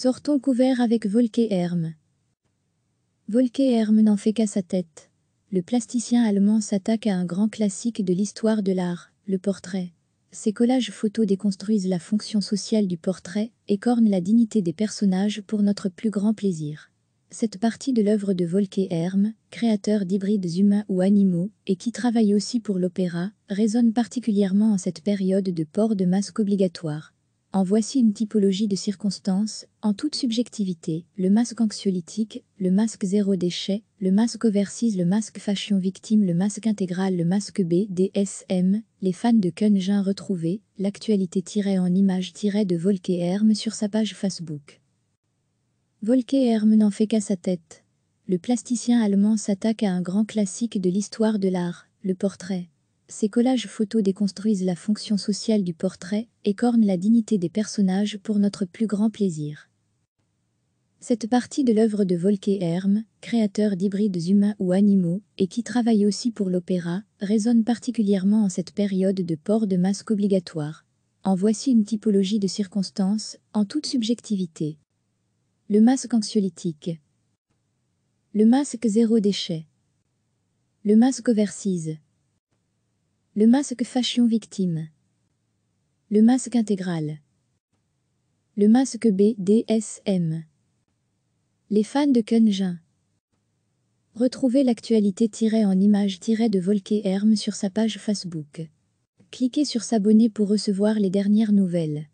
Sortons couverts avec Volker Herm. Volker Herm n'en fait qu'à sa tête. Le plasticien allemand s'attaque à un grand classique de l'histoire de l'art, le portrait. Ses collages photos déconstruisent la fonction sociale du portrait, et cornent la dignité des personnages pour notre plus grand plaisir. Cette partie de l'œuvre de Volker Herm, créateur d'hybrides humains ou animaux, et qui travaille aussi pour l'opéra, résonne particulièrement en cette période de port de masque obligatoire. En voici une typologie de circonstances, en toute subjectivité, le masque anxiolytique, le masque zéro déchet, le masque overseas, le masque fashion victime, le masque intégral, le masque B, DSM, les fans de Kunjin retrouvés, l'actualité-en tirée image-de Volker Herm sur sa page Facebook. Volker Herm n'en fait qu'à sa tête. Le plasticien allemand s'attaque à un grand classique de l'histoire de l'art, le portrait. Ces collages photos déconstruisent la fonction sociale du portrait et cornent la dignité des personnages pour notre plus grand plaisir. Cette partie de l'œuvre de Volker Herm, créateur d'hybrides humains ou animaux, et qui travaille aussi pour l'opéra, résonne particulièrement en cette période de port de masque obligatoire. En voici une typologie de circonstances, en toute subjectivité. Le masque anxiolytique. Le masque zéro déchet. Le masque overseas le masque fashion victime. Le masque intégral. Le masque BDSM. Les fans de Kenjin. Retrouvez l'actualité tirée en images de Volker Herm sur sa page Facebook. Cliquez sur s'abonner pour recevoir les dernières nouvelles.